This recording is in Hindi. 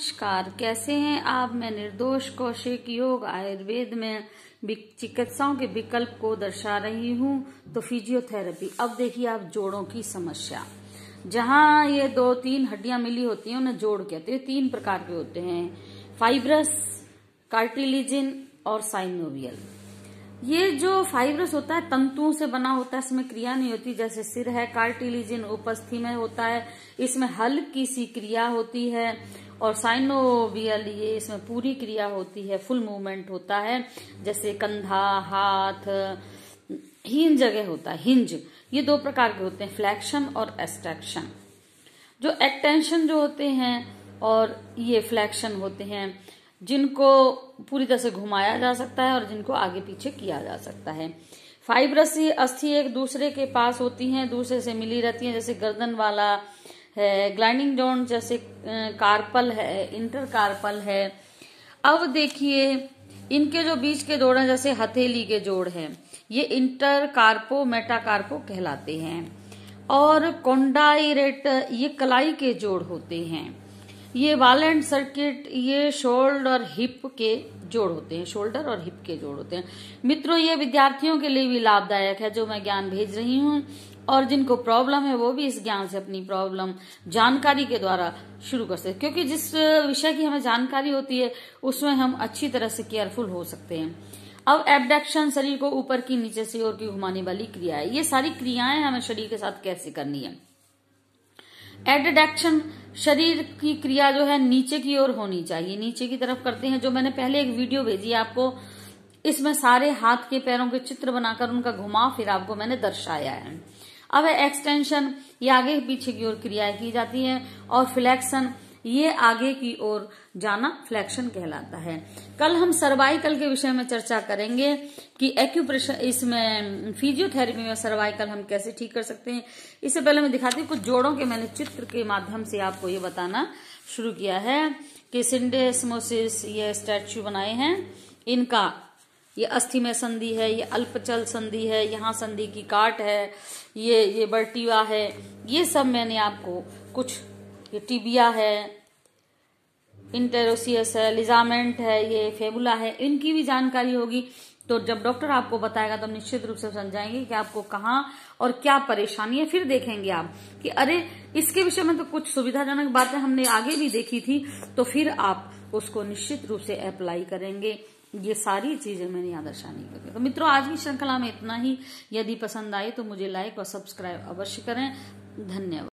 नमस्कार कैसे हैं आप मैं निर्दोष कौशिक योग आयुर्वेद में चिकित्साओं के विकल्प को दर्शा रही हूं तो फिजियोथेरेपी अब देखिए आप जोड़ों की समस्या जहां ये दो तीन हड्डियां मिली होती हैं उन्हें जोड़ कहते हैं तीन प्रकार के होते हैं फाइब्रस कार्टिलिजिन और साइनोवियल ये जो फाइब्रस होता है तंतुओं से बना होता है इसमें क्रिया नहीं होती जैसे सिर है कार्टिलिजिन उपस्थि में होता है इसमें हल्की सी क्रिया होती है और साइनोवियल ये इसमें पूरी क्रिया होती है फुल मूवमेंट होता है जैसे कंधा हाथ हिंज जगह होता है हिंज ये दो प्रकार के होते हैं फ्लैक्शन और एस्ट्रैक्शन जो एक्टेंशन जो होते हैं और ये फ्लैक्शन होते हैं जिनको पूरी तरह से घुमाया जा सकता है और जिनको आगे पीछे किया जा सकता है फाइब्रसी अस्थि एक दूसरे के पास होती हैं दूसरे से मिली रहती हैं जैसे गर्दन वाला है ग्लाइडिंग जोन जैसे कार्पल है इंटर कार्पल है अब देखिए इनके जो बीच के जोड़ है जैसे हथेली के जोड़ है ये इंटर कार्पो मेटाकार्पो कहलाते हैं और कोंडाइरेट ये कलाई के जोड़ होते हैं ये वालेंट सर्किट ये शोल्डर और हिप के जोड़ होते हैं शोल्डर और हिप के जोड़ होते हैं मित्रों ये विद्यार्थियों के लिए भी लाभदायक है जो मैं ज्ञान भेज रही हूँ और जिनको प्रॉब्लम है वो भी इस ज्ञान से अपनी प्रॉब्लम जानकारी के द्वारा शुरू कर सकते क्योंकि जिस विषय की हमें जानकारी होती है उसमें हम अच्छी तरह से केयरफुल हो सकते हैं अब एबडक्शन शरीर को ऊपर की नीचे से और की घुमाने वाली क्रिया है ये सारी क्रियाएं हमें शरीर के साथ कैसे करनी है एडडक्शन शरीर की क्रिया जो है नीचे की ओर होनी चाहिए नीचे की तरफ करते हैं जो मैंने पहले एक वीडियो भेजी आपको इसमें सारे हाथ के पैरों के चित्र बनाकर उनका घुमा फिर आपको मैंने दर्शाया है अब एक्सटेंशन ये आगे पीछे की ओर क्रिया की जाती है और फ्लेक्शन ये आगे की ओर जाना फ्लैक्शन कहलाता है कल हम सर्वाइकल के विषय में चर्चा करेंगे कि एक्यूप्रेशर इसमें फिजियोथेरेपी में सर्वाइकल हम कैसे ठीक कर सकते हैं इससे पहले मैं दिखाती हूँ कुछ जोड़ों के मैंने चित्र के माध्यम से आपको ये बताना शुरू किया है कि सिंडेसमोसिस ये स्टैचू बनाए हैं इनका ये अस्थि में संधि है ये अल्पचल संधि है यहाँ संधि की काट है ये ये बर्टिवा है ये सब मैंने आपको कुछ ये टिबिया है इंटेरोसियस है लिजामेंट है ये फेबुला है इनकी भी जानकारी होगी तो जब डॉक्टर आपको बताएगा तो निश्चित रूप से समझाएंगे कि आपको कहाँ और क्या परेशानी है फिर देखेंगे आप कि अरे इसके विषय में तो कुछ सुविधाजनक बातें हमने आगे भी देखी थी तो फिर आप उसको निश्चित रूप से अप्लाई करेंगे ये सारी चीजें मैंने यहाँ दर्शानी करी तो मित्रों आज की श्रृंखला में इतना ही यदि पसंद आए तो मुझे लाइक और सब्सक्राइब अवश्य करें धन्यवाद